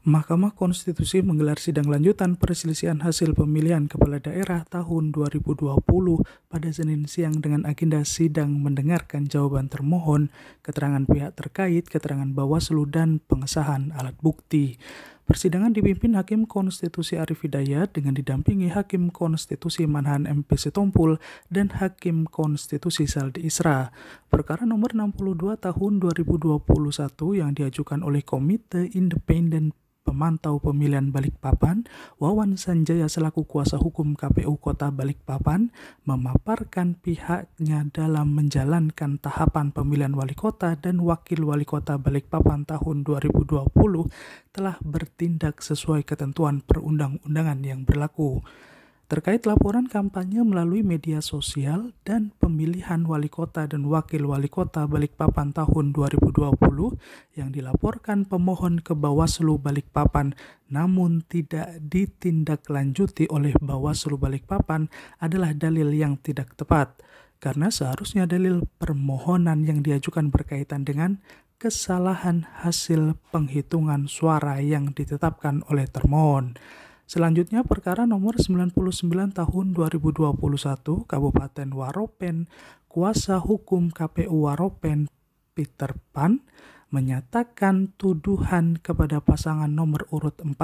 Mahkamah Konstitusi menggelar sidang lanjutan perselisihan hasil pemilihan kepala daerah tahun 2020 pada Senin siang dengan agenda sidang mendengarkan jawaban termohon, keterangan pihak terkait, keterangan Bawaslu, dan pengesahan alat bukti. Persidangan dipimpin Hakim Konstitusi Arif Hidayat dengan didampingi Hakim Konstitusi Manhan MP Tompul dan Hakim Konstitusi Saldi Isra. Perkara nomor 62 tahun 2021 yang diajukan oleh Komite Independen Pemantau Pemilihan Balikpapan, Wawan Sanjaya selaku kuasa hukum KPU Kota Balikpapan memaparkan pihaknya dalam menjalankan tahapan pemilihan wali kota dan wakil wali kota Balikpapan tahun 2020 telah bertindak sesuai ketentuan perundang-undangan yang berlaku terkait laporan kampanye melalui media sosial dan pemilihan wali kota dan wakil wali kota Balikpapan tahun 2020 yang dilaporkan pemohon ke Bawaslu Balikpapan namun tidak ditindaklanjuti oleh Bawaslu Balikpapan adalah dalil yang tidak tepat karena seharusnya dalil permohonan yang diajukan berkaitan dengan kesalahan hasil penghitungan suara yang ditetapkan oleh termohon. Selanjutnya perkara nomor 99 tahun 2021 Kabupaten Waropen, Kuasa Hukum KPU Waropen Peter Pan menyatakan tuduhan kepada pasangan nomor urut 4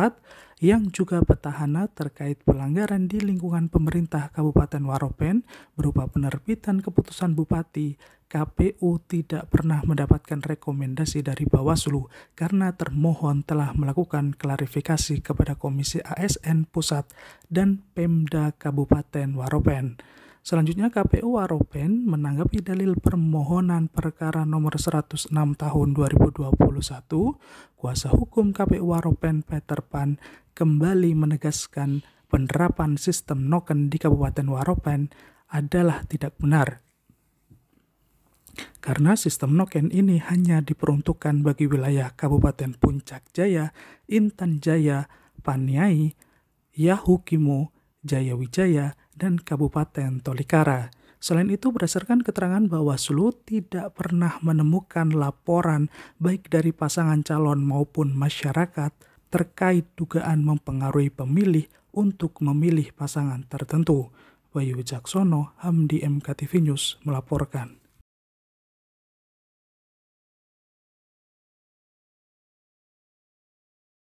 yang juga petahana terkait pelanggaran di lingkungan pemerintah Kabupaten Waropen berupa penerbitan keputusan bupati KPU tidak pernah mendapatkan rekomendasi dari Bawaslu karena termohon telah melakukan klarifikasi kepada Komisi ASN Pusat dan Pemda Kabupaten Waropen. Selanjutnya KPU Waropen menanggapi dalil permohonan perkara nomor 106 tahun 2021, kuasa hukum KPU Waropen Peter Pan kembali menegaskan penerapan sistem noken di Kabupaten Waropen adalah tidak benar. Karena sistem noken ini hanya diperuntukkan bagi wilayah Kabupaten Puncak Jaya, Intan Jaya, Paniai, Yahukimo, Jayawijaya, dan Kabupaten Tolikara. Selain itu, berdasarkan keterangan Bawaslu tidak pernah menemukan laporan baik dari pasangan calon maupun masyarakat terkait dugaan mempengaruhi pemilih untuk memilih pasangan tertentu. Bayu Jaksono, Hamdi MKTV News melaporkan.